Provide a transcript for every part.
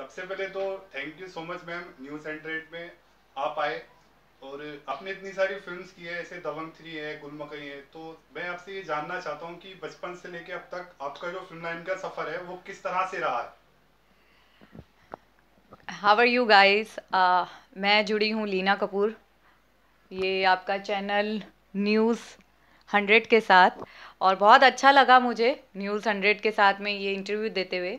सबसे पहले तो thank you so much ma'am news hundred में आप आए और आपने इतनी सारी फिल्म्स की है ऐसे दबंग थ्री है गुलमकई है तो मैं आपसे ये जानना चाहता हूँ कि बचपन से लेके अब तक आपका जो फिल्म लाइन का सफर है वो किस तरह से रहा है हाउ आर यू गाइस मैं जुड़ी हूँ लीना कपूर ये आपका चैनल न्यूज़ हंड्रेड के साथ और बहुत अच्छा लगा मुझे न्यूज़ हंड्रेड के साथ में ये इंटरव्यू देते हुए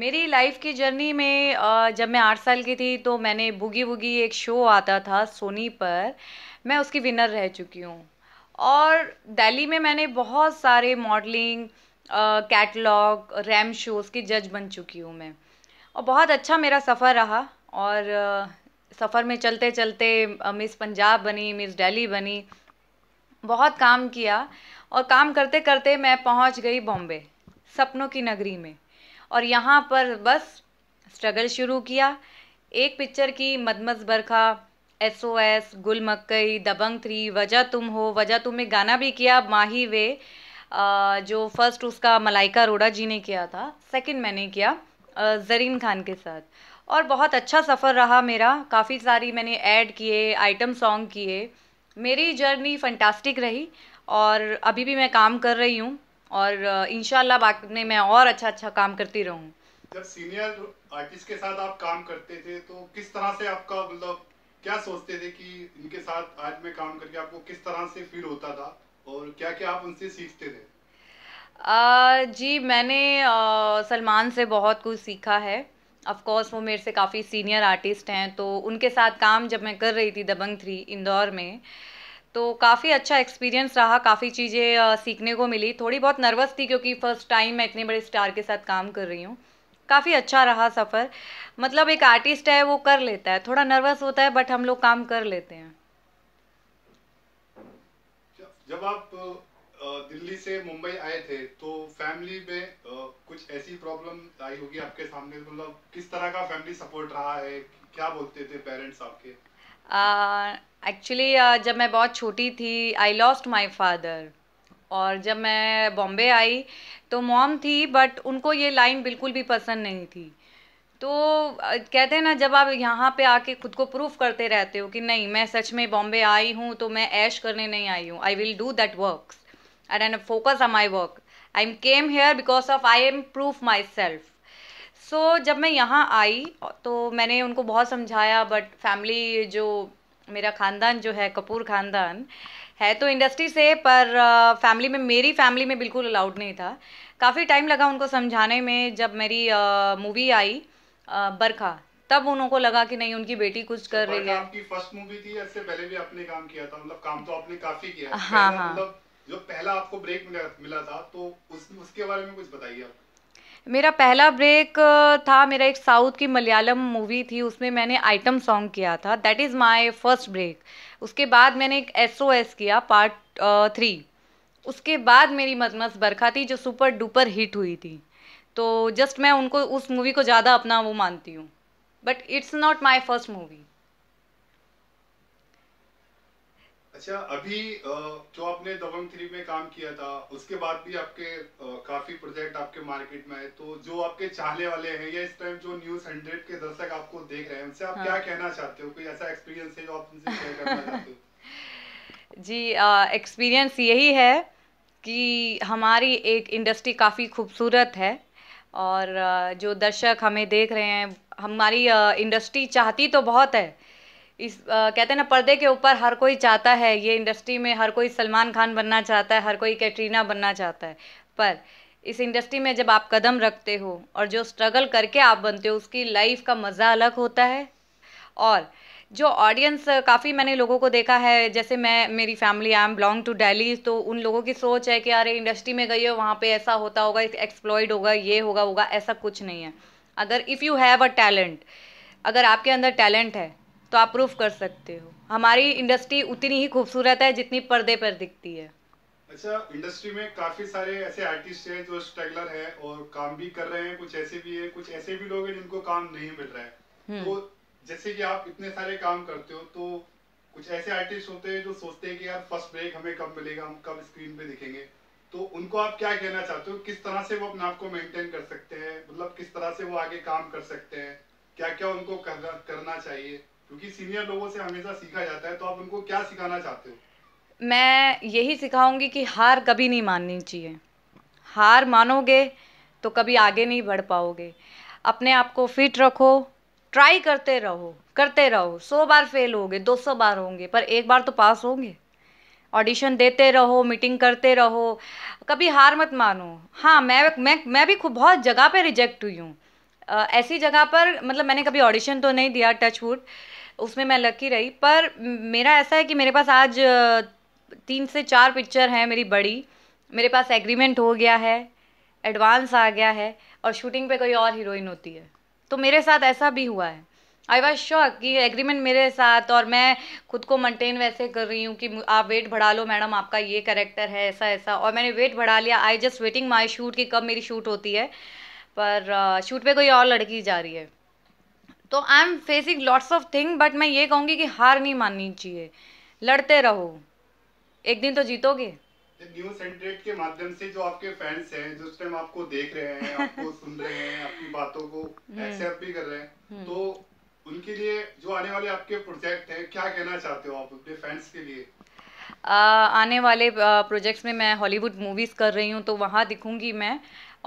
मेरी लाइफ की जर्नी में जब मैं आठ साल की थी तो मैंने बुगी बुगी एक शो आता था सोनी पर मैं उसकी विनर रह चुकी हूँ और दिल्ली में मैंने बहुत सारे मॉडलिंग कैटलॉग रैम शोज़ की जज बन चुकी हूँ मैं और बहुत अच्छा मेरा सफ़र रहा और सफ़र में चलते चलते मिस पंजाब बनी मिस दिल्ली बनी बहुत काम किया और काम करते करते मैं पहुंच गई बॉम्बे सपनों की नगरी में और यहाँ पर बस स्ट्रगल शुरू किया एक पिक्चर की मदमस बरखा एस ओ एस गुल मकई दबंग थ्री वजह तुम हो वजह तुम में गाना भी किया माही वे जो फर्स्ट उसका मलाइका अरोड़ा जी ने किया था सेकंड मैंने किया जरीन खान के साथ और बहुत अच्छा सफ़र रहा मेरा काफ़ी सारी मैंने ऐड किए आइटम सॉन्ग किए मेरी जर्नी फंटास्टिक रही और अभी भी मैं काम कर रही हूँ और इन बाकी में मैं और अच्छा अच्छा काम करती रहूँ जब सीनियर आर्टिस्ट के साथ आप काम करते थे तो किस तरह से आपका मतलब क्या सोचते थे कि इनके साथ आज में काम करके आपको किस तरह से फील होता था और क्या क्या आप उनसे सीखते थे आ, जी मैंने सलमान से बहुत कुछ सीखा है अफकोर्स वो मेरे से काफ़ी सीनियर आर्टिस्ट हैं तो उनके साथ काम जब मैं कर रही थी दबंग थ्री इंदौर में तो काफ़ी अच्छा एक्सपीरियंस रहा काफ़ी चीज़ें सीखने को मिली थोड़ी बहुत नर्वस थी क्योंकि फ़र्स्ट टाइम मैं इतने बड़े स्टार के साथ काम कर रही हूँ काफ़ी अच्छा रहा सफ़र मतलब एक आर्टिस्ट है वो कर लेता है थोड़ा नर्वस होता है बट हम लोग काम कर लेते हैं जब आप दिल्ली से मुंबई आए थे तो फैमिली में कुछ ऐसी प्रॉब्लम आई होगी आपके सामने मतलब किस तरह का फैमिली सपोर्ट रहा है क्या बोलते थे पेरेंट्स आपके एक्चुअली uh, uh, जब मैं बहुत छोटी थी आई लॉस्ट माई फादर और जब मैं बॉम्बे आई तो मॉम थी बट उनको ये लाइन बिल्कुल भी पसंद नहीं थी तो uh, कहते हैं ना जब आप यहाँ पे आके खुद को प्रूफ करते रहते हो कि नहीं मैं सच में बॉम्बे आई हूँ तो मैं ऐश करने नहीं आई हूँ I will do that work and and focus on my work I am came here because of I am proof my self so so, जब मैं यहाँ आई तो मैंने उनको बहुत समझाया बट फैमिली जो मेरा ख़ानदान जो है कपूर ख़ानदान है तो इंडस्ट्री से पर फैमिली में मेरी फैमिली में बिल्कुल अलाउड नहीं था काफ़ी टाइम लगा उनको समझाने में जब मेरी मूवी आई बरखा तब उनको लगा कि नहीं उनकी बेटी कुछ तो कर रही है आपकी फर्स्ट मूवी थी इससे पहले भी आपने काम किया था मतलब काम तो आपने काफी किया हाँ हाँ मतलब जो पहला आपको ब्रेक मिला मिला था तो उस, उसके बारे में कुछ बताइए आप मेरा पहला ब्रेक था मेरा एक साउथ की मलयालम मूवी थी उसमें मैंने आइटम सॉन्ग किया था that is my first break उसके बाद मैंने एक एस ओ एस किया पार्ट थ्री उसके बाद मेरी मजमस बरखा थी जो सुपर डुपर हिट हुई थी तो जस्ट मैं उनको उस मूवी को ज़्यादा अपना वो मानती हूँ but it's not my first movie अच्छा अभी जो आपने दबंग थ्री में काम किया था उसके बाद भी आपके काफी प्रोजेक्ट आपके मार्केट में है तो जो आपके चाहने वाले हैं या इस टाइम जो न्यूज हंड्रेड के दर्शक आपको देख रहे हैं उनसे आप हाँ। क्या कहना चाहते हो कोई ऐसा एक्सपीरियंस है जो आप उनसे शेयर करना चाहते हो जी एक्सपीरियंस यही है कि हमारी एक इंडस्ट्री काफ़ी खूबसूरत है और जो दर्शक हमें देख रहे हैं हमारी इंडस्ट्री चाहती तो बहुत है इस आ, कहते हैं ना पर्दे के ऊपर हर कोई चाहता है ये इंडस्ट्री में हर कोई सलमान खान बनना चाहता है हर कोई कैटरीना बनना चाहता है पर इस इंडस्ट्री में जब आप कदम रखते हो और जो स्ट्रगल करके आप बनते हो उसकी लाइफ का मज़ा अलग होता है और जो ऑडियंस काफ़ी मैंने लोगों को देखा है जैसे मैं मेरी family I am belong to Delhi तो उन लोगों की सोच है कि यार इंडस्ट्री में गई हो वहाँ पे ऐसा होता होगा एक्सप्लॉयड होगा ये होगा होगा ऐसा कुछ नहीं है अगर if you have a talent अगर आपके अंदर टैलेंट है तो आप प्रूफ कर सकते हो हमारी इंडस्ट्री उतनी ही खूबसूरत है जितनी पर्दे पर दिखती है अच्छा इंडस्ट्री में काफी सारे ऐसे आर्टिस्ट हैं जो स्ट्रगलर हैं और काम भी कर रहे हैं कुछ ऐसे भी है कुछ ऐसे भी लोग हैं जिनको काम नहीं मिल रहा है हम्म। तो जैसे कि आप इतने सारे काम करते हो तो कुछ ऐसे आर्टिस्ट होते हैं जो सोचते हैं कि यार फर्स्ट ब्रेक हमें कब मिलेगा हम कब स्क्रीन पे दिखेंगे तो उनको आप क्या कहना चाहते हो किस तरह से वो अपने आप को मेंटेन कर सकते हैं मतलब किस तरह से वो आगे काम कर सकते हैं क्या क्या उनको करना चाहिए क्योंकि सीनियर लोगों से हमेशा सीखा जाता है तो आप उनको क्या सिखाना चाहते हो मैं यही सिखाऊंगी कि हार कभी नहीं माननी चाहिए हार मानोगे तो कभी आगे नहीं बढ़ पाओगे अपने आप को फिट रखो ट्राई करते रहो करते रहो सौ बार फेल होगे दो सौ बार होंगे पर एक बार तो पास होंगे ऑडिशन देते रहो मीटिंग करते रहो कभी हार मत मानो हाँ मैं मैं मैं भी खूब बहुत जगह पे रिजेक्ट हुई हूँ ऐसी जगह पर मतलब मैंने कभी ऑडिशन तो नहीं दिया टच वुड उसमें मैं लकी रही पर मेरा ऐसा है कि मेरे पास आज तीन से चार पिक्चर हैं मेरी बड़ी मेरे पास एग्रीमेंट हो गया है एडवांस आ गया है और शूटिंग पे कोई और हीरोइन होती है तो मेरे साथ ऐसा भी हुआ है आई वॉज श्योर कि एग्रीमेंट मेरे साथ और मैं खुद को मेंटेन वैसे कर रही हूँ कि आप वेट बढ़ा लो मैडम आपका ये करेक्टर है ऐसा ऐसा और मैंने वेट बढ़ा लिया I just waiting my shoot कि कब मेरी शूट होती है पर शूट पे कोई और लड़की जा रही है तो I am facing lots of thing but मैं ये कहूँगी कि हार नहीं माननी चाहिए लड़ते रहो एक दिन तो जीतोगे न्यू हंड्रेड के माध्यम से जो आपके फैंस हैं जो टाइम आपको देख रहे हैं आपको सुन रहे हैं आपकी बातों को एक्सेप्ट हम्म। भी कर रहे हैं हम्म। तो उनके लिए जो आने वाले आपके प्रोजेक्ट हैं क्या कहना चाहते हो आप अपने फैंस के लिए आने वाले प्रोजेक्ट्स में मैं हॉलीवुड मूवीज़ कर रही हूँ तो वहाँ दिखूँगी मैं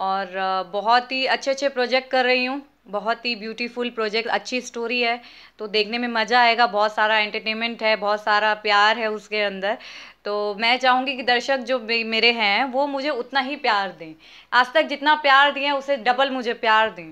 और बहुत ही अच्छे अच्छे प्रोजेक्ट कर रही हूँ बहुत ही ब्यूटीफुल प्रोजेक्ट अच्छी स्टोरी है तो देखने में मज़ा आएगा बहुत सारा एंटरटेनमेंट है बहुत सारा प्यार है उसके अंदर तो मैं चाहूँगी कि दर्शक जो मेरे हैं वो मुझे उतना ही प्यार दें आज तक जितना प्यार दिए उसे डबल मुझे प्यार दें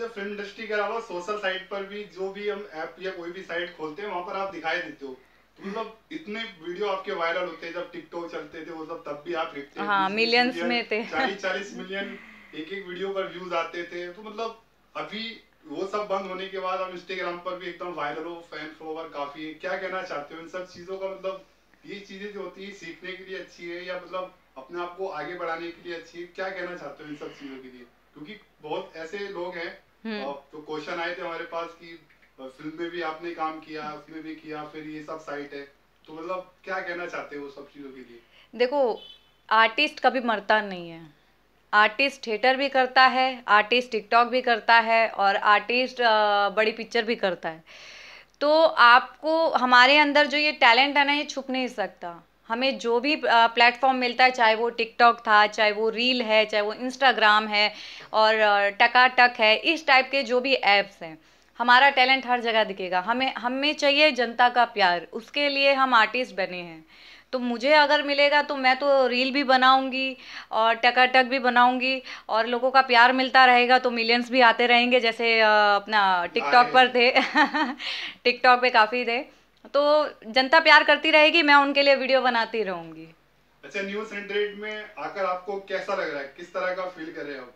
फिल्म अच्छा, इंडस्ट्री के अलावा सोशल साइट पर भी जो भी हम ऐप या कोई भी साइट खोलते हैं वहाँ पर आप दिखाई देते हो मतलब इतने वीडियो आपके वायरल होते हैं जब टिकटॉक चलते थे वो सब तब भी आप देखते हाँ मिलियंस में थे चालीस चालीस मिलियन एक एक वीडियो पर व्यूज आते थे तो मतलब अभी वो सब बंद होने के बाद आप इंस्टाग्राम पर भी एकदम वायरल हो फैन फॉलोवर काफी है क्या कहना चाहते हो इन सब चीजों का मतलब ये चीजें जो होती है सीखने के लिए अच्छी है या मतलब अपने आप को आगे बढ़ाने के लिए अच्छी है क्या कहना चाहते हो इन सब चीजों के लिए क्योंकि बहुत ऐसे लोग हैं तो हम्म। क्वेश्चन आए थे हमारे पास की फिल्म में भी आपने काम किया उसमें भी किया फिर ये सब साइट है तो मतलब क्या कहना चाहते हो सब चीज़ों के लिए देखो आर्टिस्ट कभी मरता नहीं है आर्टिस्ट थिएटर भी करता है आर्टिस्ट टिकटॉक भी करता है और आर्टिस्ट बड़ी पिक्चर भी करता है तो आपको हमारे अंदर जो ये टैलेंट है ना ये छुप नहीं सकता हमें जो भी प्लेटफॉर्म मिलता है चाहे वो टिकटॉक था चाहे वो रील है चाहे वो इंस्टाग्राम है और टका टक है इस टाइप के जो भी ऐप्स हैं हमारा टैलेंट हर जगह दिखेगा हमें हमें चाहिए जनता का प्यार उसके लिए हम आर्टिस्ट बने हैं तो मुझे अगर मिलेगा तो मैं तो रील भी बनाऊंगी और टक भी बनाऊंगी और लोगों का प्यार मिलता रहेगा तो मिलियंस भी आते रहेंगे जैसे अपना टिकटॉक पर थे टिकटॉक पे काफ़ी थे तो जनता प्यार करती रहेगी मैं उनके लिए वीडियो बनाती रहूँगी अच्छा न्यूज में आकर आपको कैसा लग रहा है किस तरह का फील कर रहे हो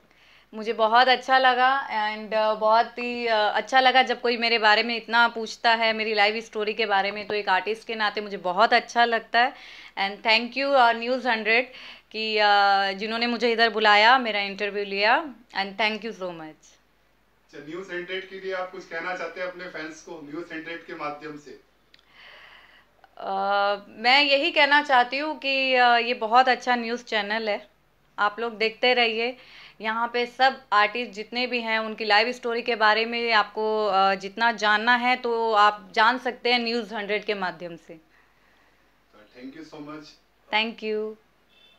मुझे बहुत अच्छा लगा एंड uh, बहुत ही uh, अच्छा लगा जब कोई मेरे बारे में इतना पूछता है मेरी लाइफ स्टोरी के बारे में तो एक आर्टिस्ट के नाते मुझे बहुत अच्छा लगता है and thank you news hundred कि uh, जिन्होंने मुझे इधर बुलाया मेरा इंटरव्यू लिया and thank you so much news hundred के लिए आप कुछ कहना चाहते हैं अपने फैंस को न्यूज़ के माध्यम से मैं यही कहना चाहती हूँ कि ये बहुत अच्छा न्यूज़ चैनल है आप लोग देखते रहिए यहाँ पे सब आर्टिस्ट जितने भी हैं उनकी लाइव स्टोरी के बारे में आपको जितना जानना है तो आप जान सकते हैं न्यूज़ हंड्रेड के माध्यम से thank you so much thank you